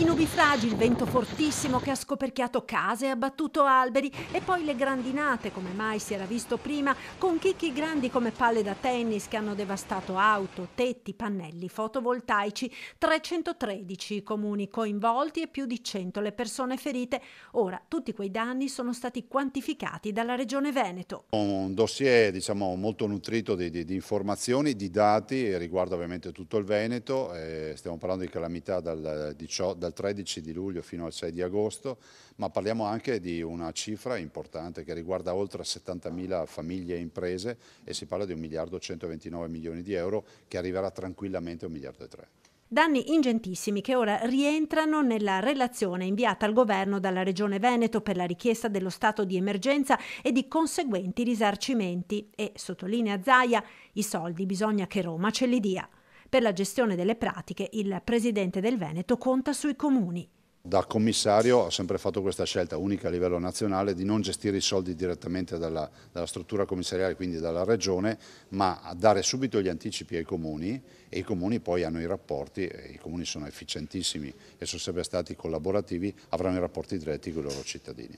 I nubifragi, il vento fortissimo che ha scoperchiato case e abbattuto alberi e poi le grandinate come mai si era visto prima, con chicchi grandi come palle da tennis che hanno devastato auto, tetti, pannelli fotovoltaici, 313 i comuni coinvolti e più di 100 le persone ferite. Ora tutti quei danni sono stati quantificati dalla Regione Veneto. Un dossier diciamo, molto nutrito di, di, di informazioni, di dati riguardo ovviamente tutto il Veneto, eh, stiamo parlando di calamità dal, 18, dal dal 13 di luglio fino al 6 di agosto, ma parliamo anche di una cifra importante che riguarda oltre 70.000 famiglie e imprese e si parla di 1 miliardo 129 milioni di euro che arriverà tranquillamente a 1 miliardo e 3. Danni ingentissimi che ora rientrano nella relazione inviata al governo dalla Regione Veneto per la richiesta dello stato di emergenza e di conseguenti risarcimenti e, sottolinea Zaia, i soldi bisogna che Roma ce li dia. Per la gestione delle pratiche il presidente del Veneto conta sui comuni. Da commissario ho sempre fatto questa scelta unica a livello nazionale di non gestire i soldi direttamente dalla, dalla, struttura commissariale, quindi dalla regione, ma dare subito gli anticipi ai comuni e i comuni poi hanno i rapporti, e i comuni sono efficientissimi e sono sempre stati collaborativi, avranno i rapporti diretti con i loro cittadini.